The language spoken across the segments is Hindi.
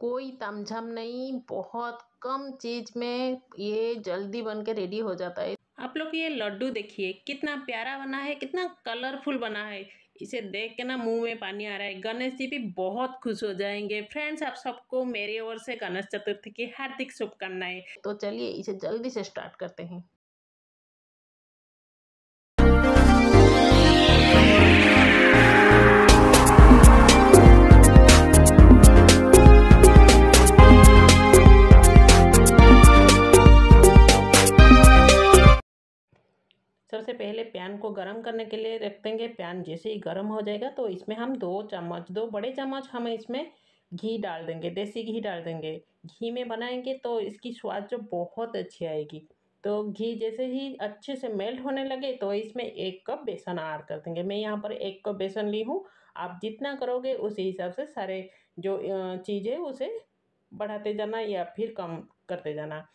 कोई तमझम नहीं बहुत कम चीज़ में ये जल्दी बन के रेडी हो जाता है आप लोग ये लड्डू देखिए कितना प्यारा बना है कितना कलरफुल बना है इसे देख के ना मुंह में पानी आ रहा है गणेश जी भी बहुत खुश हो जाएंगे फ्रेंड्स आप सबको मेरे ओर से गणेश चतुर्थी की हार्दिक शुभकामनाएं तो चलिए इसे जल्दी से स्टार्ट करते हैं मिक्सर से पहले पैन को गर्म करने के लिए रख देंगे पैन जैसे ही गर्म हो जाएगा तो इसमें हम दो चम्मच दो बड़े चम्मच हम इसमें घी डाल देंगे देसी घी डाल देंगे घी में बनाएंगे तो इसकी स्वाद जो बहुत अच्छी आएगी तो घी जैसे ही अच्छे से मेल्ट होने लगे तो इसमें एक कप बेसन ऐड कर देंगे मैं यहाँ पर एक कप बेसन ली हूँ आप जितना करोगे उसी हिसाब से सारे जो चीज़ है उसे बढ़ाते जाना या फिर कम करते जाना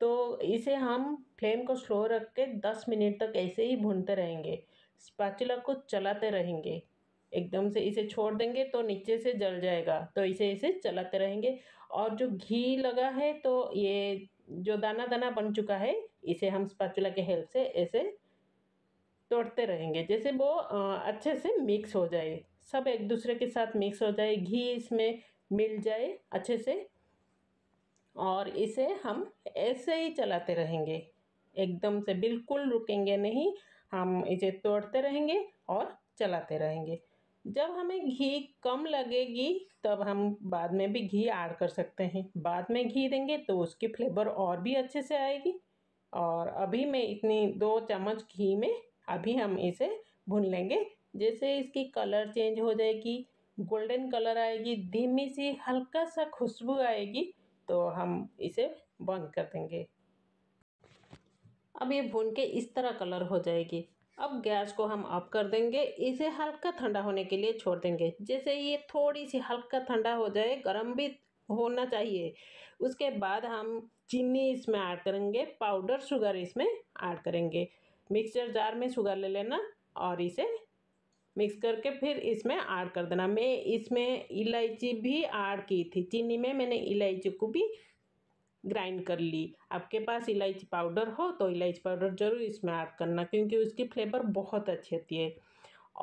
तो इसे हम फ्लेम को स्लो रख के दस मिनट तक ऐसे ही भूनते रहेंगे स्पैचुला को चलाते रहेंगे एकदम से इसे छोड़ देंगे तो नीचे से जल जाएगा तो इसे इसे चलाते रहेंगे और जो घी लगा है तो ये जो दाना दाना बन चुका है इसे हम स्पैचुला के हेल्प से ऐसे तोड़ते रहेंगे जैसे वो अच्छे से मिक्स हो जाए सब एक दूसरे के साथ मिक्स हो जाए घी इसमें मिल जाए अच्छे से और इसे हम ऐसे ही चलाते रहेंगे एकदम से बिल्कुल रुकेंगे नहीं हम इसे तोड़ते रहेंगे और चलाते रहेंगे जब हमें घी कम लगेगी तब हम बाद में भी घी ऐड कर सकते हैं बाद में घी देंगे तो उसकी फ्लेवर और भी अच्छे से आएगी और अभी मैं इतनी दो चम्मच घी में अभी हम इसे भून लेंगे जैसे इसकी कलर चेंज हो जाएगी गोल्डन कलर आएगी धीमी सी हल्का सा खुशबू आएगी तो हम इसे बंद कर देंगे अब ये भून के इस तरह कलर हो जाएगी अब गैस को हम ऑफ कर देंगे इसे हल्का ठंडा होने के लिए छोड़ देंगे जैसे ये थोड़ी सी हल्का ठंडा हो जाए गर्म भी होना चाहिए उसके बाद हम चीनी इसमें ऐड करेंगे पाउडर शुगर इसमें ऐड करेंगे मिक्सचर जार में शुगर ले लेना और इसे मिक्स करके फिर इसमें ऐड कर देना मैं इसमें इलायची भी ऐड की थी चीनी में मैंने इलायची को भी ग्राइंड कर ली आपके पास इलायची पाउडर हो तो इलायची पाउडर ज़रूर इसमें ऐड करना क्योंकि उसकी फ्लेवर बहुत अच्छी होती है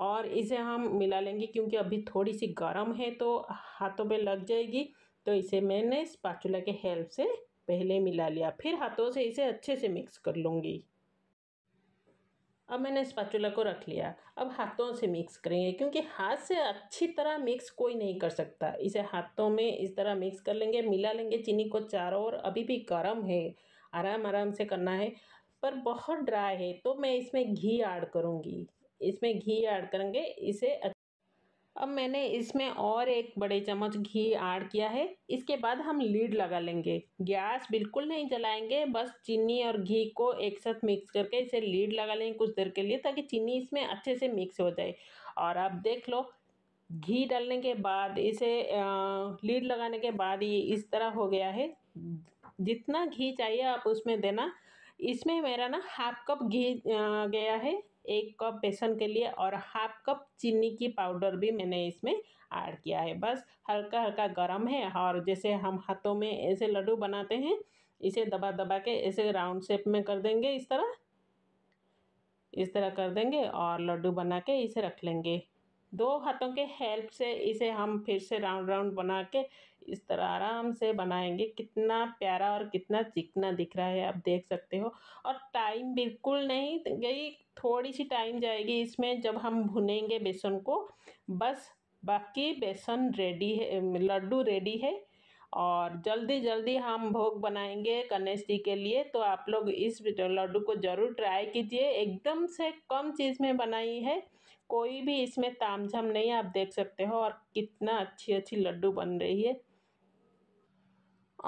और इसे हम मिला लेंगे क्योंकि अभी थोड़ी सी गर्म है तो हाथों पे लग जाएगी तो इसे मैंने स्पाचुला के हेल्प से पहले मिला लिया फिर हाथों से इसे अच्छे से मिक्स कर लूँगी अब मैंने स्पैचुला को रख लिया अब हाथों से मिक्स करेंगे क्योंकि हाथ से अच्छी तरह मिक्स कोई नहीं कर सकता इसे हाथों में इस तरह मिक्स कर लेंगे मिला लेंगे चीनी को चारों ओर अभी भी गर्म है आराम आराम से करना है पर बहुत ड्राई है तो मैं इसमें घी ऐड करूँगी इसमें घी ऐड करेंगे इसे अब मैंने इसमें और एक बड़े चम्मच घी ऐड किया है इसके बाद हम लीड लगा लेंगे गैस बिल्कुल नहीं जलाएंगे बस चीनी और घी को एक साथ मिक्स करके इसे लीड लगा लेंगे कुछ देर के लिए ताकि चीनी इसमें अच्छे से मिक्स हो जाए और अब देख लो घी डालने के बाद इसे लीड लगाने के बाद ये इस तरह हो गया है जितना घी चाहिए आप उसमें देना इसमें मेरा ना हाफ कप घी गया है एक कप बेसन के लिए और हाफ कप चीनी की पाउडर भी मैंने इसमें ऐड किया है बस हल्का हल्का गर्म है और जैसे हम हाथों में ऐसे लड्डू बनाते हैं इसे दबा दबा के ऐसे राउंड शेप में कर देंगे इस तरह इस तरह कर देंगे और लड्डू बना के इसे रख लेंगे दो हाथों के हेल्प से इसे हम फिर से राउंड राउंड बना के इस तरह आराम से बनाएंगे कितना प्यारा और कितना चिकना दिख रहा है आप देख सकते हो और टाइम बिल्कुल नहीं गई थोड़ी सी टाइम जाएगी इसमें जब हम भुनेंगे बेसन को बस बाकी बेसन रेडी है लड्डू रेडी है और जल्दी जल्दी हम भोग बनाएंगे गणेश जी के लिए तो आप लोग इस लड्डू को ज़रूर ट्राई कीजिए एकदम से कम चीज़ में बनाई है कोई भी इसमें तामझाम नहीं आप देख सकते हो और कितना अच्छी अच्छी लड्डू बन रही है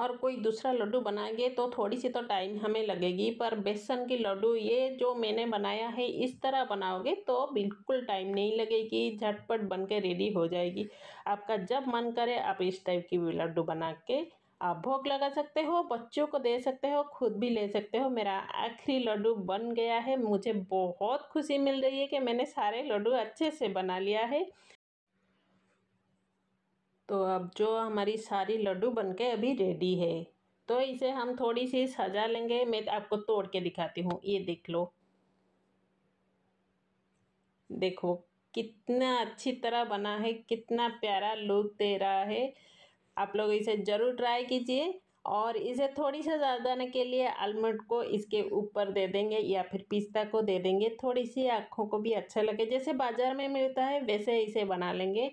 और कोई दूसरा लड्डू बनाएंगे तो थोड़ी सी तो टाइम हमें लगेगी पर बेसन की लड्डू ये जो मैंने बनाया है इस तरह बनाओगे तो बिल्कुल टाइम नहीं लगेगी झटपट बन के रेडी हो जाएगी आपका जब मन करे आप इस टाइप की लड्डू बना के आप भोग लगा सकते हो बच्चों को दे सकते हो खुद भी ले सकते हो मेरा आखिरी लड्डू बन गया है मुझे बहुत खुशी मिल रही है कि मैंने सारे लड्डू अच्छे से बना लिया है तो अब जो हमारी सारी लड्डू बन के अभी रेडी है तो इसे हम थोड़ी सी सजा लेंगे मैं आपको तोड़ के दिखाती हूँ ये देख लो देखो कितना अच्छी तरह बना है कितना प्यारा लुक दे रहा है आप लोग इसे ज़रूर ट्राई कीजिए और इसे थोड़ी सा ज़्यादा के लिए आलमंड को इसके ऊपर दे देंगे या फिर पिस्ता को दे देंगे थोड़ी सी आँखों को भी अच्छा लगे जैसे बाज़ार में मिलता है वैसे इसे बना लेंगे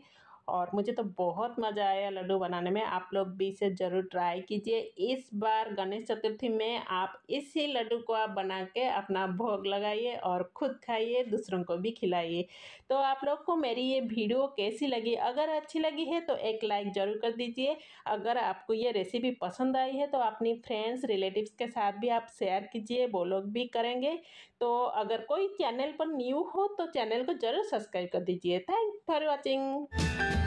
और मुझे तो बहुत मज़ा आया लड्डू बनाने में आप लोग भी इसे ज़रूर ट्राई कीजिए इस बार गणेश चतुर्थी में आप इसी लड्डू को आप बना के अपना भोग लगाइए और खुद खाइए दूसरों को भी खिलाइए तो आप लोग को मेरी ये वीडियो कैसी लगी अगर अच्छी लगी है तो एक लाइक ज़रूर कर दीजिए अगर आपको ये रेसिपी पसंद आई है तो अपनी फ्रेंड्स रिलेटिव्स के साथ भी आप शेयर कीजिए वो लोग भी करेंगे तो अगर कोई चैनल पर न्यू हो तो चैनल को ज़रूर सब्सक्राइब कर दीजिए थैंक फॉर वॉचिंग